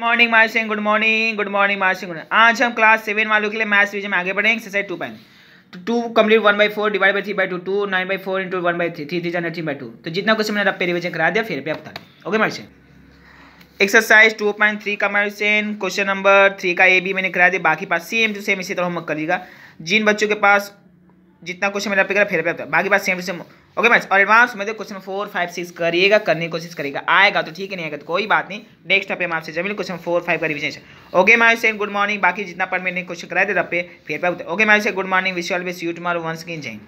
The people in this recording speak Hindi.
morning my Singh good morning good morning my Singh आज हम क्लास सेवन वालों के लिए मैथ्स विजय में आगे बढ़ेंगे एक्सरसाइज टू पॉइंट तो two complete one by four divide by three by two two nine by four into one by three three three जाना थ्री बाई टू तो जितना कुछ मैंने आपके रिविजन करा दिया फिर भी आप बता okay my exercise two point three का मैसेन क्वेश्चन नंबर थ्री का ए बी मैंने करा दिया बाकी पास सेम टू सेम इसी तरह होमवर्क करिएगा जिन बच्चों के पास जितना क्वेश्चन मैंने आपके करा फिर भी आप बाकी पास same to same okay match और एडवांस में क्वेश्चन फोर फाइव सिक्स करिएगा करने की कोशिश करेगा आएगा तो ठीक है नहीं आएगा तो कोई बात नहीं नेक्स्ट पे आपसे जमीन क्वेश्चन फोर फाइव का रिविजन ओके माय से गुड मॉर्निंग बाकी जितना पर मैंने क्वेश्चन कराया थे तब पे फिर पे ओके माय से good morning wish all best you मारो वंस की जय